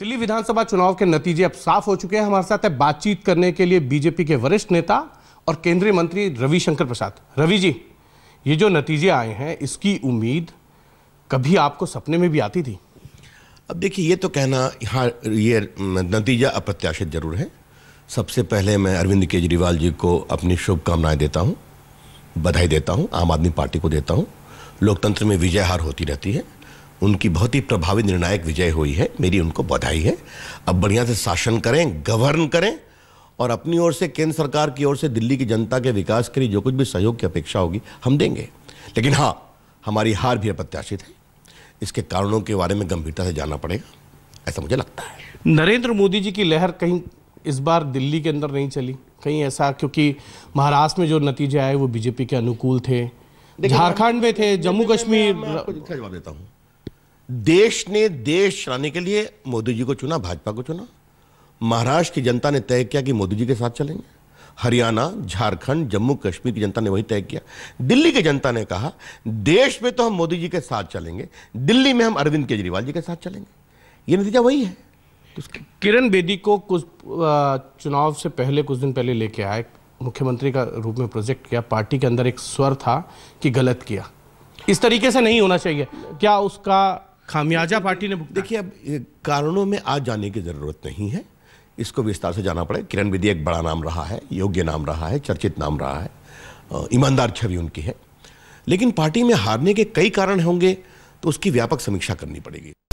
दिल्ली विधानसभा चुनाव के नतीजे अब साफ हो चुके हैं हमारे साथ है बातचीत करने के लिए बीजेपी के वरिष्ठ नेता और केंद्रीय मंत्री रविशंकर प्रसाद रवि जी ये जो नतीजे आए हैं इसकी उम्मीद कभी आपको सपने में भी आती थी अब देखिए ये तो कहना यहाँ ये नतीजा अप्रत्याशित जरूर है सबसे पहले मैं अरविंद केजरीवाल जी को अपनी शुभकामनाएं देता हूँ बधाई देता हूँ आम आदमी पार्टी को देता हूँ लोकतंत्र में विजय हार होती रहती है उनकी बहुत ही प्रभावी निर्णायक विजय हुई है मेरी उनको बधाई है अब बढ़िया से शासन करें गवर्न करें और अपनी ओर से केंद्र सरकार की ओर से दिल्ली की जनता के विकास के लिए जो कुछ भी सहयोग की अपेक्षा होगी हम देंगे लेकिन हाँ हमारी हार भी अप्रत्याशित है इसके कारणों के बारे में गंभीरता से जाना पड़ेगा ऐसा मुझे लगता है नरेंद्र मोदी जी की लहर कहीं इस बार दिल्ली के अंदर नहीं चली कहीं ऐसा क्योंकि महाराष्ट्र में जो नतीजे आए वो बीजेपी के अनुकूल थे झारखंड में थे जम्मू कश्मीर जवाब देता हूँ देश ने देश चलाने के लिए मोदी जी को चुना भाजपा को चुना महाराष्ट्र की जनता ने तय किया कि मोदी जी के साथ चलेंगे हरियाणा झारखंड जम्मू कश्मीर की जनता ने वही तय किया दिल्ली की जनता ने कहा देश में तो हम मोदी जी के साथ चलेंगे दिल्ली में हम अरविंद केजरीवाल जी के साथ चलेंगे ये नतीजा वही है किरण बेदी को कुछ चुनाव से पहले कुछ दिन पहले लेके आए मुख्यमंत्री का रूप में प्रोजेक्ट किया पार्टी के अंदर एक स्वर था कि गलत किया इस तरीके से नहीं होना चाहिए क्या उसका खामियाजा पार्टी ने देखिए अब कारणों में आज जाने की ज़रूरत नहीं है इसको विस्तार से जाना पड़ेगा किरण बेदी एक बड़ा नाम रहा है योग्य नाम रहा है चर्चित नाम रहा है ईमानदार छवि उनकी है लेकिन पार्टी में हारने के कई कारण होंगे तो उसकी व्यापक समीक्षा करनी पड़ेगी